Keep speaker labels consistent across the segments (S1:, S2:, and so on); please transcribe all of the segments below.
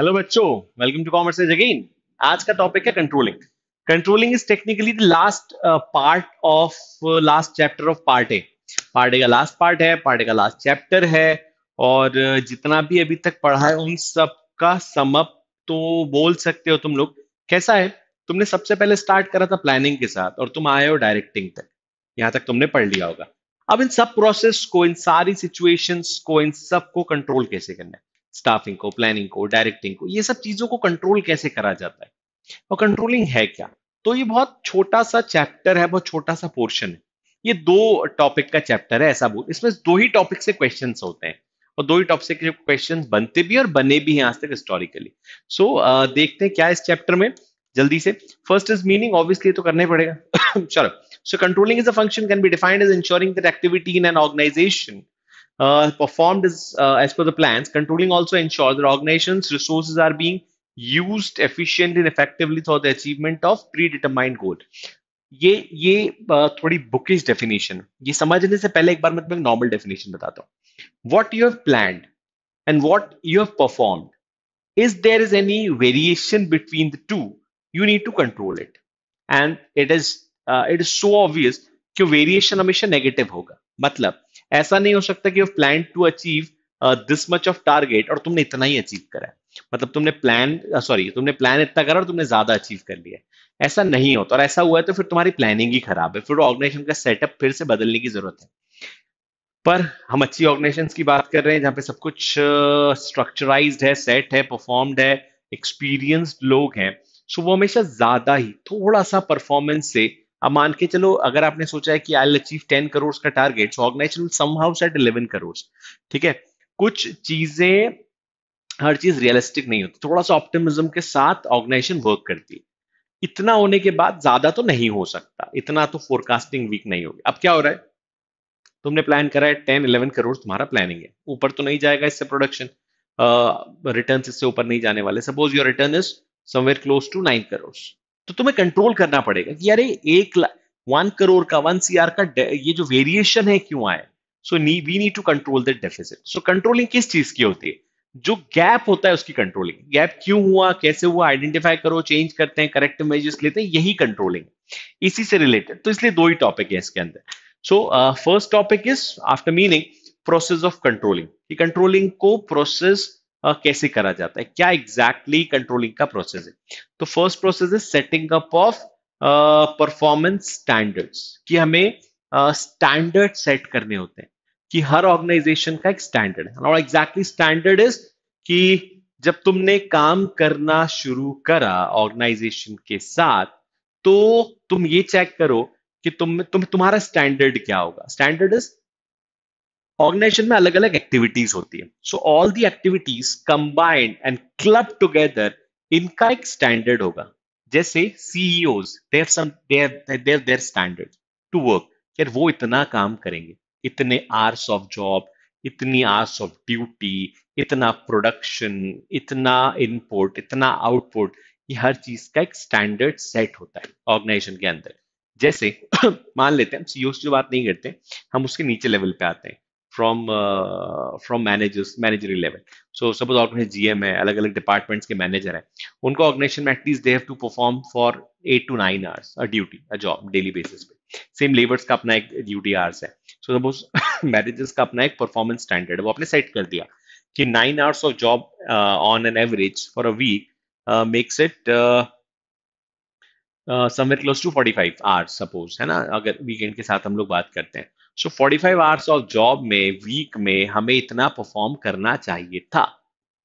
S1: Hello बच्चों welcome to commerce edge again आज का टॉपिक है controlling controlling is technically the last part of last chapter of part A part A का last part है part A का last chapter है और uh, जितना भी अभी तक पढ़ा है उन सब का समअप तो बोल सकते हो तुम लोग कैसा है तुमने सबसे पहले स्टार्ट करा था प्लानिंग के साथ और तुम आए हो डायरेक्टिंग तक यहाँ तक तुमने पढ़ लिया होगा अब इन सब प्रोसेस को इन सारी सिचुएशंस को इन सब को कंट्रोल कैसे करना है स्टाफिंग को प्लानिंग को डायरेक्टिंग को ये सब चीजों को कंट्रोल कैसे करा जाता है और कंट्रोलिंग है क्या तो ये बहुत छोटा सा चैप्टर है बहुत छोटा सा पोर्शन है ये दो टॉपिक का चैप्टर है ऐसा बोल इसमें दो ही टॉपिक से क्वेश्चन होते हैं और दो ही टॉपिक से क्वेश्चन बनते भी और बने भी हैं आज तक हिस्टोरिकली सो so, देखते हैं क्या इस चैप्टर में जल्दी से फर्स्ट इज मीनिंग ऑब्वियसली तो करना ही पड़ेगा चलो so controlling is a function can be defined as ensuring that activity in an organisation uh, performed as, uh, as per the plans, controlling also ensures that organizations' resources are being used efficiently and effectively for the achievement of predetermined goals. ये ये uh, थोड़ी bookish definition ये समझने से पहले एक बार मैं तुम्हें नॉर्मल डेफिनेशन बताता हूँ What you have planned and what you have performed is there is any variation between the two you need to control it and it is it is so obvious कि variation हमेशा negative होगा मतलब ऐसा नहीं हो सकता कि plan to achieve this much of target और तुमने इतना ही अचीव करा मतलब तुमने प्लान सॉरी uh, तुमने प्लान इतना करा और तुमने ज्यादा अचीव कर लिया ऐसा नहीं होता और ऐसा हुआ है तो फिर तुम्हारी प्लानिंग ही खराब है फिर ऑर्गेनाइजेशन का सेटअप फिर से बदलने की जरूरत है पर हम अच्छी ऑर्गेनाइजेशन की बात कर रहे हैं जहां पे सब कुछ स्ट्रक्चराइज uh, है सेट है परफॉर्म्ड है एक्सपीरियंस्ड लोग हैं सो वो हमेशा ज्यादा ही थोड़ा सा परफॉर्मेंस से अब मान के चलो अगर आपने सोचा है कि आई अचीव टेन करोड़ का target organisation somehow set eleven crore ठीक है कुछ चीजें हर चीज रियलिस्टिक नहीं होती थोड़ा सा ऑप्टिमिज्म के साथ ऑर्गेनाइजेशन वर्क करती है इतना होने के बाद ज्यादा तो नहीं हो सकता इतना तो फोरकास्टिंग वीक नहीं होगी अब क्या हो रहा है तुमने प्लान करा है टेन इलेवन करोड़ तुम्हारा प्लानिंग है ऊपर तो नहीं जाएगा इससे प्रोडक्शन रिटर्न इससे ऊपर नहीं जाने वाले suppose your return is somewhere close to nine crore तो तुम्हें कंट्रोल करना पड़ेगा कि यार एक वन करोड़ का वन सीआर का ये जो वेरिएशन है क्यों आए सो नी we need to control that deficit so controlling किस चीज की होती है जो गैप होता है उसकी कंट्रोलिंग गैप क्यों हुआ कैसे हुआ आइडेंटिफाई करो चेंज करते हैं करेक्ट मेजर्स लेते हैं यही कंट्रोलिंग इसी से रिलेटेड तो इसलिए दो ही टॉपिक है इसके अंदर so first topic is after meaning process of controlling controlling को प्रोसेस कैसे करा जाता है क्या एग्जैक्टली exactly कंट्रोलिंग का प्रोसेस है तो फर्स्ट प्रोसेस है setting up of performance standards कि हमें स्टैंडर्ड uh, सेट करने होते हैं कि हर ऑर्गेनाइजेशन का एक स्टैंडर्ड है और एग्जैक्टली स्टैंडर्ड इज कि जब तुमने काम करना शुरू करा ऑर्गेनाइजेशन के साथ तो तुम ये चेक करो कि तुम तुम तुम्हारा स्टैंडर्ड क्या होगा स्टैंडर्ड इज ऑर्गेनाइजेशन में अलग अलग एक्टिविटीज होती है so all the activities combined and club together इनका एक स्टैंडर्ड होगा जैसे CEO their their standard to work यार वो इतना काम करेंगे इतने आर्स ऑफ जॉब इतनी आर्स ऑफ ड्यूटी इतना प्रोडक्शन इतना इनपुट इतना आउटपुट ये हर चीज का एक स्टैंडर्ड सेट होता है ऑर्गेनाइजेशन के अंदर जैसे मान लेते हैं हम सीईओ e की बात नहीं करते हम उसके नीचे लेवल पे आते हैं from from managers manager level so suppose organise GM है अलग अलग डिपार्टमेंट्स के मैनेजर हैं उनको ऑर्गेनाइजेशन में at least they have to perform for eight to nine hours a duty a job daily basis पे सेम लेबर्स का अपना एक ड्यूटी आवर्स है सो सपोज मैनेजर्स का अपना एक परफॉर्मेंस स्टैंडर्ड वो आपने सेट कर दिया कि nine hours of job on an average for a week makes it somewhere close to 45 hours suppose है ना अगर वीकेंड के साथ हम लोग बात करते हैं so forty five hours of job में वीक में हमें इतना परफॉर्म करना चाहिए था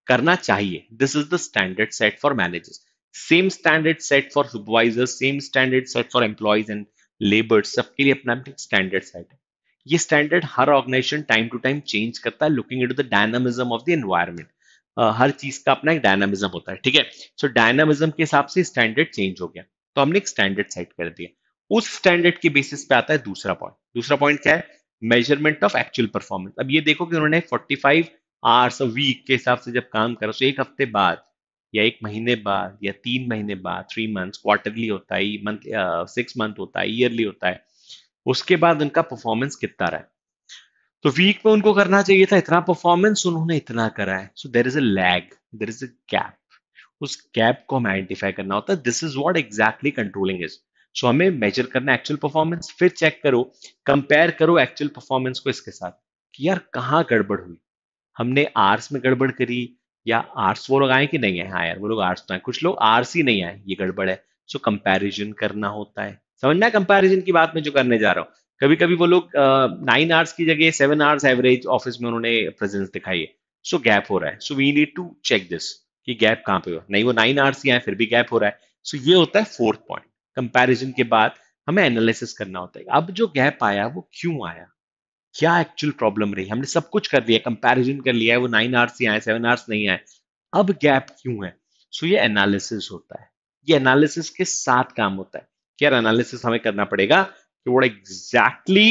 S1: करना चाहिए this is the standard set for managers same standard set for supervisor same standard set for employees and labour सबके लिए अपना स्टैंडर्ड सेट है ये स्टैंडर्ड हर organisation time to time change करता है looking it the dynamism of the environment हर चीज का अपना एक डायनामिज्म होता है ठीक है सो डायनामिज्म के हिसाब से स्टैंडर्ड चेंज हो गया तो हमने एक स्टैंडर्ड सेट कर दिया उस स्टैंडर्ड के बेसिस पे आता है दूसरा पॉइंट दूसरा पॉइंट क्या है मेजरमेंट ऑफ एक्चुअल परफॉर्मेंस अब ये देखो कि उन्होंने 45 फाइव आवर्स वीक के हिसाब से जब काम करा तो एक हफ्ते बाद या एक महीने बाद या तीन महीने बाद थ्री मंथ्स क्वार्टरली होता है मंथ सिक्स मंथ होता है ईयरली होता है उसके बाद उनका परफॉर्मेंस कितना रहा है तो वीक में उनको करना चाहिए था इतना परफॉर्मेंस उन्होंने इतना करा है so there is a lag there is a gap उस गैप को हम आइडेंटिफाई करना होता है this is what exactly controlling is so हमें मेजर करना एक्चुअल परफॉर्मेंस फिर चेक करो कंपेयर करो एक्चुअल परफॉर्मेंस को इसके साथ कि यार कहाँ गड़बड़ हुई हमने आर्स में गड़बड़ करी या आर्स वो लोग आए कि नहीं आए हाँ यार वो लोग आर्स तो आए कुछ लोग आर्स ही नहीं आए ये गड़बड़ है सो कंपेरिजन करना होता है समझना कंपेरिजन की बात में जो करने जा रहा हूँ कभी कभी वो लोग नाइन आवर्स की जगह सेवन आवर्स एवरेज ऑफिस में उन्होंने प्रेजेंस दिखाई है सो गैप हो रहा है so we need to check this कि गैप कहाँ पे हो नहीं वो नाइन आवर्स ही आए फिर भी गैप हो रहा है सो ये होता है फोर्थ पॉइंट कंपैरिजन के बाद हमें एनालिसिस करना होता है अब जो गैप आया वो क्यों आया क्या एक्चुअल प्रॉब्लम रही हमने सब कुछ कर दिया कंपैरिजन कर लिया है वो नाइन आवर्स ही आए सेवन आवर्स नहीं आए अब गैप क्यों है सो so, ये एनालिसिस होता है ये एनालिसिस के साथ काम होता है क्या एनालिसिस हमें करना पड़ेगा कि वो एग्जैक्टली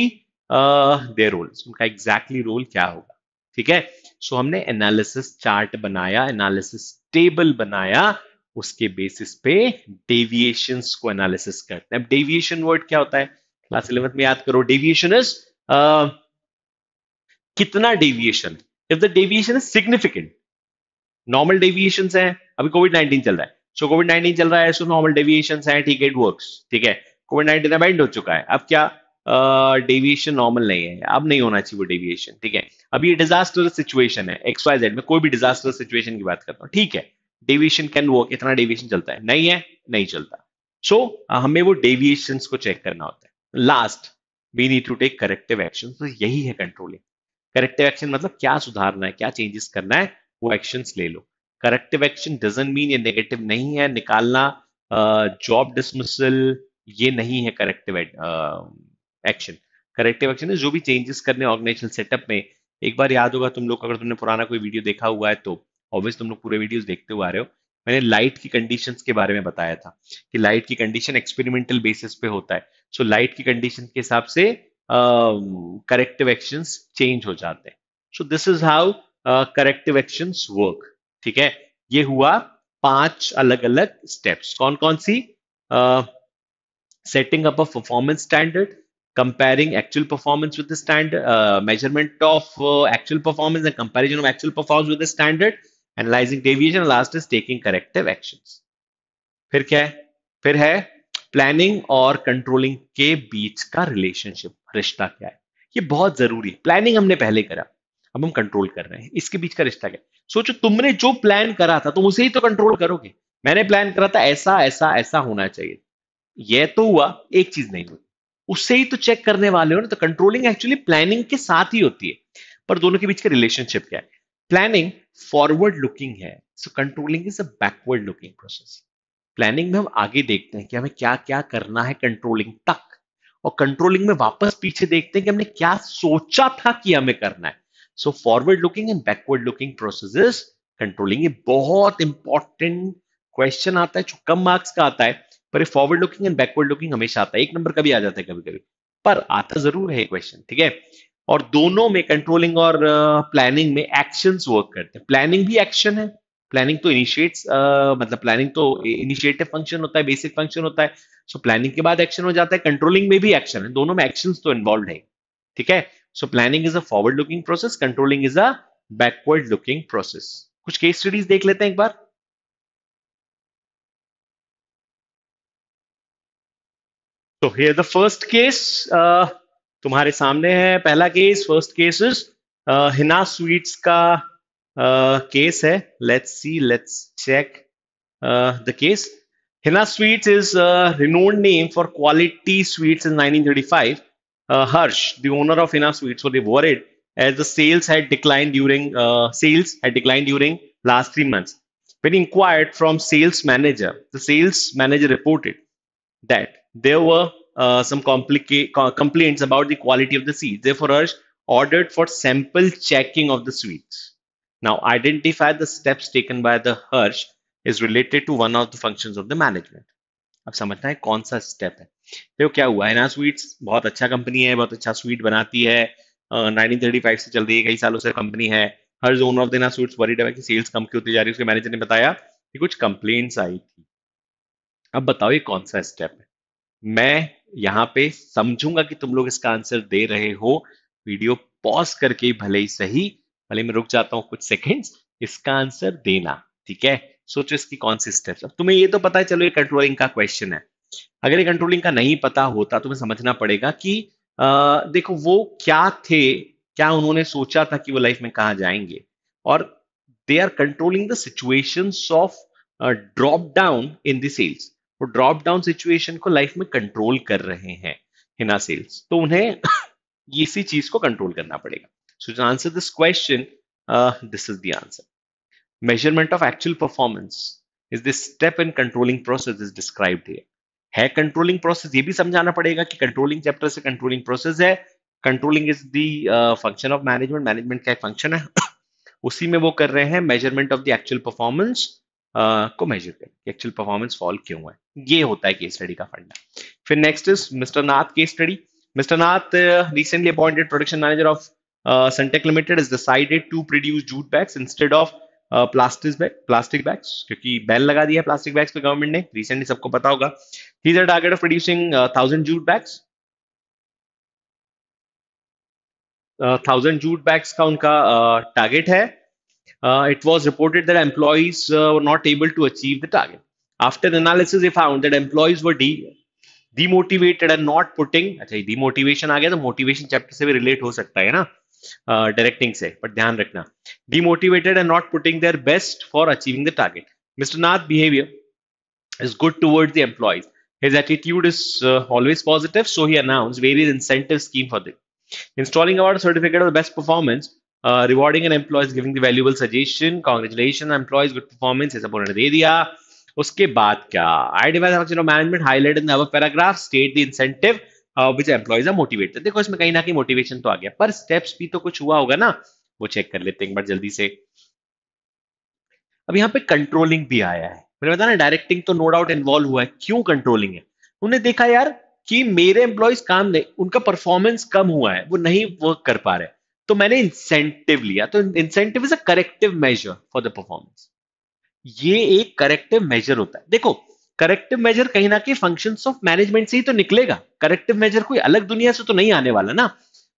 S1: दे रोल उनका एग्जैक्टली रोल क्या होगा ठीक है सो so, हमने एनालिसिस चार्ट बनाया एनालिसिस टेबल बनाया उसके बेसिस पे डेविएशन को एनालिसिस करते हैं अब डेविएशन वर्ड क्या होता है क्लास इलेवंथ में याद करो डेविएशन इज कितना deviation if the deviation is significant normal deviation है अभी कोविड नाइनटीन चल रहा है सो कोविड नाइनटीन चल रहा है सो नॉर्मल डेविएशन है ठीक है इट वर्क ठीक है कोविड नाइनटीन अबाइंड हो चुका है अब क्या डेविएशन uh, नॉर्मल नहीं है अब नहीं होना चाहिए वो डेविएशन ठीक है अब ये डिजास्टर सिचुएशन है एक्स वाई जेड में कोई भी डिजास्टर सिचुएशन की बात करता हूँ ठीक है डेविएशन कैन वर्क इतना डेविएशन चलता है नहीं है नहीं चलता सो so, हमें वो डेविएशन को चेक करना होता है last we need to take corrective action यही है कंट्रोलिंग करेक्टिव एक्शन मतलब क्या सुधारना है क्या चेंजेस करना है वो एक्शन ले लो करेक्टिव एक्शन डजन मीन ये नेगेटिव नहीं है निकालना जॉब uh, डिसमिसल ये नहीं है करेक्टिव एक्शन करेक्टिव एक्शन है जो भी चेंजेस करने ऑर्गेनाइजेशन सेटअप में एक बार याद होगा तुम लोग अगर तुमने पुराना कोई वीडियो देखा हुआ है तो ऑब्वियस तुम लोग पूरे वीडियोस देखते हुए आ रहे हो मैंने लाइट की कंडीशंस के बारे में बताया था कि लाइट की कंडीशन एक्सपेरिमेंटल बेसिस पे होता है सो so, लाइट की कंडीशन के हिसाब से करेक्टिव एक्शन चेंज हो जाते हैं so this is how corrective action work ठीक है ये हुआ पांच अलग अलग स्टेप्स कौन कौन सी setting up a performance standard comparing actual performance with standard measurement of actual performance and comparison of actual performance with standard analysing deviation last is taking corrective action फिर क्या है फिर है प्लानिंग और कंट्रोलिंग के बीच का रिलेशनशिप रिश्ता क्या है ये बहुत जरूरी है प्लानिंग हमने पहले करा अब हम कंट्रोल कर रहे हैं इसके बीच का रिश्ता क्या है सोचो तुमने जो प्लान करा था तुम उसे ही तो कंट्रोल करोगे मैंने प्लान करा था ऐसा ऐसा ऐसा होना चाहिए यह तो हुआ एक चीज नहीं हुई उससे ही तो चेक करने वाले हो ना तो कंट्रोलिंग एक्चुअली प्लानिंग के साथ ही होती है पर दोनों के बीच का रिलेशनशिप क्या है प्लानिंग फॉरवर्ड लुकिंग है so controlling is a backward looking process planning में हम आगे देखते हैं कि हमें क्या क्या करना है कंट्रोलिंग तक और कंट्रोलिंग में वापस पीछे देखते हैं कि हमने क्या सोचा था कि हमें करना है so forward looking and backward looking process controlling ये बहुत इंपॉर्टेंट क्वेश्चन आता है जो कम मार्क्स का आता है पर ये forward looking and backward looking हमेशा आता है एक नंबर कभी आ जाता है कभी कभी पर आता जरूर है क्वेश्चन ठीक है और दोनों में कंट्रोलिंग और प्लानिंग में एक्शन वर्क करते हैं प्लानिंग भी एक्शन है प्लानिंग तो इनिशिएट्स uh, मतलब प्लानिंग तो इनिशिएटिव फंक्शन होता है बेसिक फंक्शन होता है सो so, प्लानिंग के बाद एक्शन हो जाता है कंट्रोलिंग में भी एक्शन है दोनों में एक्शन तो इन्वॉल्व है ठीक है so planning is a forward looking process controlling is a backward looking process कुछ केस स्टडीज देख लेते हैं एक बार So here the first case, uh, तुम्हारे सामने है पहला case first case is Hina sweet का केस uh, है let's see let's check the case Hina sweets is renowned name for quality sweets in 1935 Harsh the owner of Hina sweets as the sales had decline during sales had decline during last three month When inquired from sales manager, the sales manager reported that there were uh, some complicate complaints about the quality of the seeds. Therefore, Arsh ordered for sample checking of the sweets. Now, identify the steps taken by the Hirsch is related to one of the functions of the management. अब समझना है कौन सा step है देखो क्या हुआ है ना स्वीट्स बहुत अच्छा कंपनी है बहुत अच्छा स्वीट बनाती है uh, 1935 फाइव से चल रही है कई सालों से कंपनी है हर जोन ऑफ देना स्वीट्स वरीड है कि सेल्स कम की होती जा रही है उसके मैनेजर ने बताया कि कुछ कंप्लेन्ट्स आई थी अब बताओ ये कौन सा स्टेप है मैं यहाँ पे समझूंगा कि तुम लोग इसका आंसर दे रहे हो वीडियो पॉज करके भले ही सही भले मैं रुक जाता हूं कुछ सेकेंड्स इसका आंसर देना ठीक है सोचो इसकी कौन सी स्टेप अब तुम्हें ये तो पता है चलो ये कंट्रोलिंग का क्वेश्चन है अगर ये कंट्रोलिंग का नहीं पता होता तुम्हें समझना पड़ेगा कि आ, देखो वो क्या थे क्या उन्होंने सोचा था कि वो लाइफ में कहा जाएंगे और they are controlling the situation of drop down in the sales वो ड्रॉप डाउन सिचुएशन को लाइफ में कंट्रोल कर रहे हैं हिना सेल्स तो उन्हें इसी चीज को कंट्रोल करना पड़ेगा so answer this question this is the answer measurement of actual performance is this step in controlling process is describe here है कंट्रोलिंग प्रोसेस ये भी समझाना पड़ेगा कि कंट्रोलिंग चैप्टर से कंट्रोलिंग प्रोसेस है controlling is the function of management management का एक फंक्शन है उसी में वो कर रहे हैं measurement of the actual performance को मेजर करें कि एक्चुअल परफॉर्मेंस फॉल क्यों है ये होता है केस स्टडी का फंडा फिर next is mister Nath case study mister Nath recently appointed production manager of Suntech limited is decided to produce jute bags instead of plastic bag plastic bags क्योंकि बैन लगा दिया है प्लास्टिक बैग्स पे गवर्नमेंट ने recently सबको पता होगा ही is a target of producing thousand jute bags thousand jute bags का उनका टारगेट uh, है uh, it was reported that employees uh, were not able to achieve the target. After analysis, they found that employees were de- demotivated and not putting. अच्छा demotivation आ गया तो motivation chapter से भी relate हो सकता है ना uh, directing से but ध्यान रखना demotivated and not putting their best for achieving the target. Mr. Nath behavior is good towards the employees. His attitude is uh, always positive, so he announced various incentive scheme for them. Installing award certificate of the best performance rewarding and employees giving giving suggestion congratulation employees good performance good performance ऐसा बोलने दे दिया उसके बाद क्या idea management highlight in our paragraph state the incentive which employees are motivated देखो इसमें कहीं ना कहीं मोटिवेशन तो आ गया पर स्टेप्स भी तो कुछ हुआ होगा ना वो चेक कर लेते हैं एक बार जल्दी से अब यहाँ पे कंट्रोलिंग भी आया है मैंने बताया ना डायरेक्टिंग तो नो डाउट इन्वॉल्व हुआ है क्यों कंट्रोलिंग है उन्हें देखा यार कि मेरे एम्प्लॉयज काम नहीं उनका परफॉर्मेंस कम हुआ है वो नहीं वर्क कर पा रहे हैं तो मैंने इंसेंटिव लिया तो incentive is a corrective measure for the performance ये एक करेक्टिव मेजर होता है देखो करेक्टिव मेजर कहीं ना कहीं फंक्शन ऑफ मैनेजमेंट से ही तो निकलेगा करेक्टिव मेजर कोई अलग दुनिया से तो नहीं आने वाला ना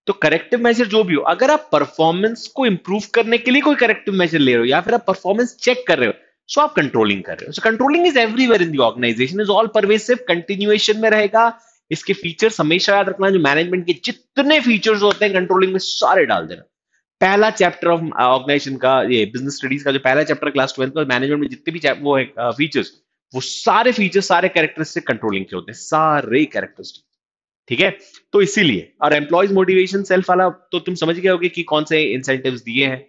S1: तो करेक्टिव मेजर जो भी हो अगर आप परफॉर्मेंस को इंप्रूव करने के लिए कोई करेक्टिव मेजर ले रहे हो या फिर आप परफॉर्मेंस चेक कर रहे हो सो आप कंट्रोलिंग कर रहे हो so controlling is everywhere in the organisation is all pervasive continuation में रहेगा इसके फीचर्स हमेशा याद रखना जो मैनेजमेंट के जितने फीचर्स होते हैं कंट्रोलिंग में सारे डाल देना पहला चैप्टर ऑफ ऑर्गेनाइजेशन का ये बिजनेस स्टडीज का जो पहला चैप्टर क्लास ट्वेल्थ का मैनेजमेंट में जितने भी वो है फीचर्स uh, वो सारे फीचर्स सारे कैरेक्टरिस्टिक कंट्रोलिंग के होते हैं सारे कैरेक्टरिस्टिक ठीक है तो इसीलिए और एम्प्लॉयज मोटिवेशन सेल्फ वाला तो तुम समझ गए होगे कि कौन से इंसेंटिव दिए हैं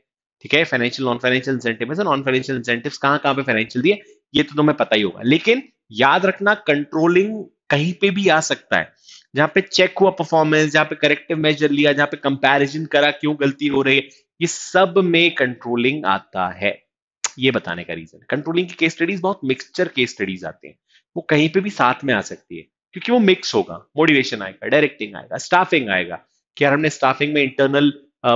S1: ठीक है financial non financial incentive non financial incentive कहां कहां पे फाइनेंशियल दिए ये तो तुम्हें पता ही होगा लेकिन याद रखना कंट्रोलिंग कहीं पे भी आ सकता है जहां पे चेक हुआ परफॉर्मेंस जहां पे करेक्टिव मेजर लिया जहां पे कंपैरिजन करा क्यों गलती हो रही है ये सब में कंट्रोलिंग आता है ये बताने का रीजन कंट्रोलिंग की केस स्टडीज बहुत मिक्सचर केस स्टडीज आते हैं वो कहीं पे भी साथ में आ सकती है क्योंकि वो मिक्स होगा मोटिवेशन आएगा डायरेक्टिंग आएगा स्टाफिंग आएगा कि यार हमने स्टाफिंग में इंटरनल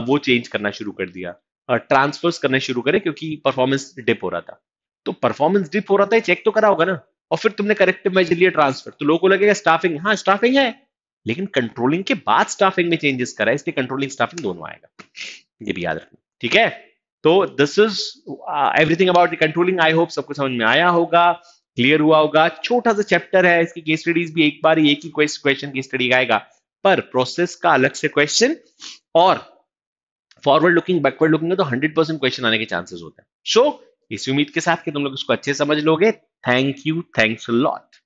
S1: वो चेंज करना शुरू कर दिया ट्रांसफर्स करने शुरू करे क्योंकि परफॉर्मेंस डिप हो रहा था तो परफॉर्मेंस डिप हो रहा था चेक तो करा होगा ना और फिर तुमने करेक्टिव मेजर लिया ट्रांसफर तो लोगों को लगेगा स्टाफिंग हाँ स्टाफिंग है लेकिन कंट्रोलिंग के बाद स्टाफिंग में चेंजेस करा इसलिए कंट्रोलिंग स्टाफिंग दोनों आएगा ये भी याद रखना ठीक है तो this is everything about the controlling I hope सबको समझ में आया होगा क्लियर हुआ होगा छोटा सा चैप्टर है इसकी केस स्टडीज भी एक बार एक ही क्वेश्चन की स्टडी आएगा पर प्रोसेस का अलग से क्वेश्चन और फॉरवर्ड लुकिंग बैकवर्ड लुकिंग तो हंड्रेड परसेंट क्वेश्चन आने के चांसेस होते हैं सो so, इसी उम्मीद के साथ कि तुम लोग इसको अच्छे समझ लोगे थैंक यू थैंक्स लॉट